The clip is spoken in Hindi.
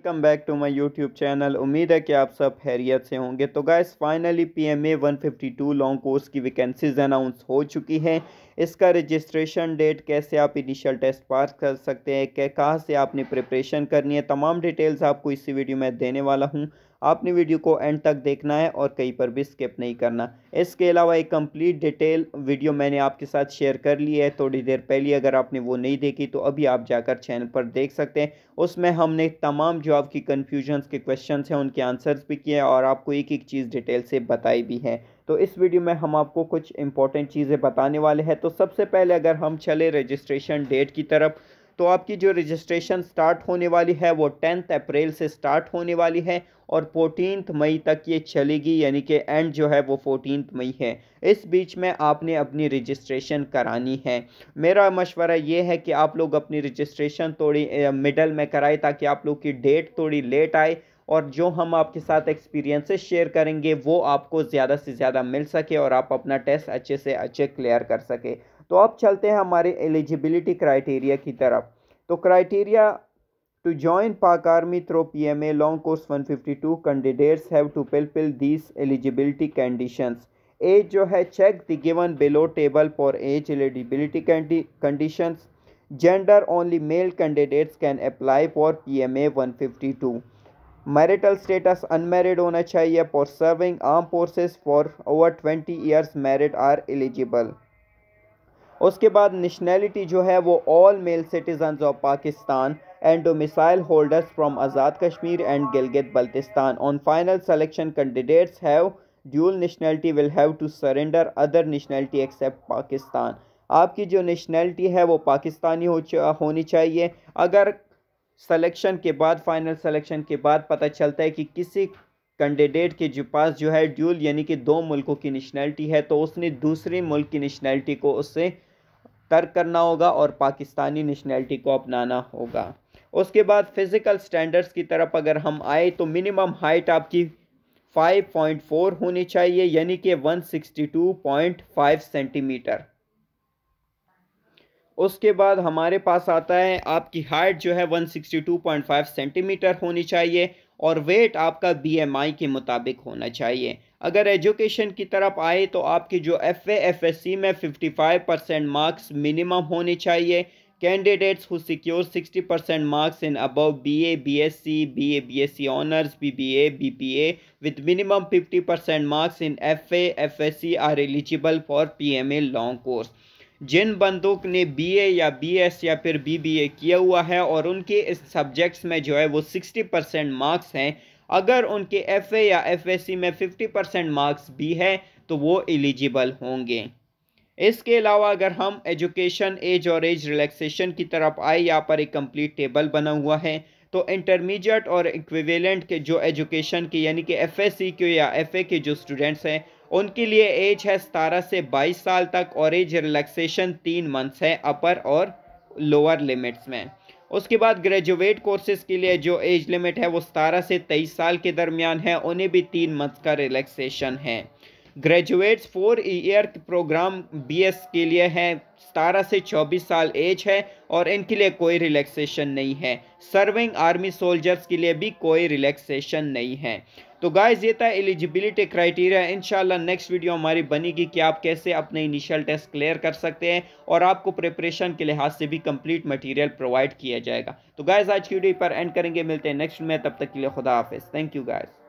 welcome back to my YouTube channel उम्मीद है कि आप सब हैरियत से होंगे तो guys finally PMA 152 long course की वैकेंसीज अनाउंस हो चुकी हैं इसका रजिस्ट्रेशन डेट कैसे आप इनिशियल टेस्ट पास कर सकते हैं कहाँ से आपने प्रिपरेशन करनी है तमाम डिटेल्स आपको इसी वीडियो में देने वाला हूँ आपने वीडियो को एंड तक देखना है और कहीं पर भी स्किप नहीं करना इसके अलावा एक कंप्लीट डिटेल वीडियो मैंने आपके साथ शेयर कर ली है थोड़ी देर पहले अगर आपने वो नहीं देखी तो अभी आप जाकर चैनल पर देख सकते हैं उसमें हमने तमाम जो आपकी कन्फ्यूजन्स के क्वेश्चन हैं उनके आंसर्स भी किए और आपको एक एक चीज़ डिटेल से बताई भी है तो इस वीडियो में हम आपको कुछ इंपॉर्टेंट चीज़ें बताने वाले हैं तो सबसे पहले अगर हम चले रजिस्ट्रेशन डेट की तरफ तो आपकी जो रजिस्ट्रेशन स्टार्ट होने वाली है वो टेंथ अप्रैल से स्टार्ट होने वाली है और फोटीन मई तक ये चलेगी यानी कि एंड जो है वो फोटीन मई है इस बीच में आपने अपनी रजिस्ट्रेशन करानी है मेरा मशवरा ये है कि आप लोग अपनी रजिस्ट्रेशन थोड़ी मिडल में कराएं ताकि आप लोग की डेट थोड़ी लेट आए और जो हम आपके साथ एक्सपीरियंसेस शेयर करेंगे वो आपको ज़्यादा से ज़्यादा मिल सके और आप अपना टेस्ट अच्छे से अच्छे क्लियर कर सके तो अब चलते हैं हमारे एलिजिबिलिटी क्राइटेरिया की तरफ तो criteria to join Pak army through P M A long course one fifty two candidates have to fulfil this eligibility condition age जो है check the given below table for age eligibility condition gender only male candidates can apply for P M A one fifty two marital status unmarried होना चाहिए for serving arm forces for over twenty years married are eligible उसके बाद नेशनैलिटी जो है वो all male citizen of Pakistan and missile holders from Azad Kashmir and Gilgit Baltistan on final selection candidates have dual nationality will have to surrender other nationality except Pakistan आपकी जो नेशनैलिटी है वो पाकिस्तानी हो चा, होनी चाहिए अगर सिलेक्शन के बाद फाइनल सिलेक्शन के बाद पता चलता है कि किसी कैंडिडेट के जो पास जो है ड्यूल यानी कि दो मुल्कों की नेशनैलिटी है तो उसने दूसरे मुल्क की नेशनैलिटी को उससे तर्क करना होगा और पाकिस्तानी नेशनैलिटी को अपनाना होगा उसके बाद फिज़िकल स्टैंडर्ड्स की तरफ अगर हम आए तो मिनिमम हाइट आपकी 5.4 होनी चाहिए यानी कि 162.5 सेंटीमीटर उसके बाद हमारे पास आता है आपकी हाइट जो है 162.5 सेंटीमीटर होनी चाहिए और वेट आपका बीएमआई के मुताबिक होना चाहिए अगर एजुकेशन की तरफ आए तो आपकी जो एफ एफएससी में 55 परसेंट मार्क्स मिनिमम होने चाहिए candidates who secure 60 percent marks in above BA BSc BA BSc honours BBA BPA with minimum 50 percent marks in S FSc are eligible for PMA long course जिन बंदों ने बीए या बीएस या फिर बीबीए किया हुआ है और उनके इस सब्जेक्ट्स में जो है वो सिक्सटी परसेंट मार्क्स हैं अगर उनके एफए या एफएससी में फिफ्टी परसेंट मार्क्स भी है तो वो एलिजिबल होंगे इसके अलावा अगर हम एजुकेशन एज और एज रिलैक्सेशन की तरफ आए यहाँ पर एक कम्प्लीट टेबल बना हुआ है तो इंटरमीडिएट और इक्विवेलेंट के जो एजुकेशन के यानी कि एफएससी के या एफए के जो स्टूडेंट्स हैं उनके लिए एज है सतारह से बाईस साल तक और एज रिलैक्सेशन तीन मंथ्स है अपर और लोअर लिमिट्स में उसके बाद ग्रेजुएट कोर्सेज के लिए जो एज लिमिट है वो सतारह से तेईस साल के दरमियान है उन्हें भी तीन मंथ का रिलैक्सेशन है graduates four year programme BS के लिए है सतारह से चौबीस साल एज है और इनके लिए कोई रिलैक्सेशन नहीं है सर्विंग आर्मी सोल्जर्स के लिए भी कोई रिलैक्सेशन नहीं है तो गाइज ये था एलिजिबिलिटी क्राइटेरिया इनशाला नेक्स्ट वीडियो हमारी बनेगी कि आप कैसे अपने इनिशियल टेस्ट क्लियर कर सकते हैं और आपको प्रिपरेशन के लिहाज से भी कंप्लीट मटेरियल प्रोवाइड किया जाएगा तो गाइज आज की वीडियो पर एंड करेंगे मिलते हैं नेक्स्ट में तब तक के लिए खुदा हाफिज़ थैंक यू गाइज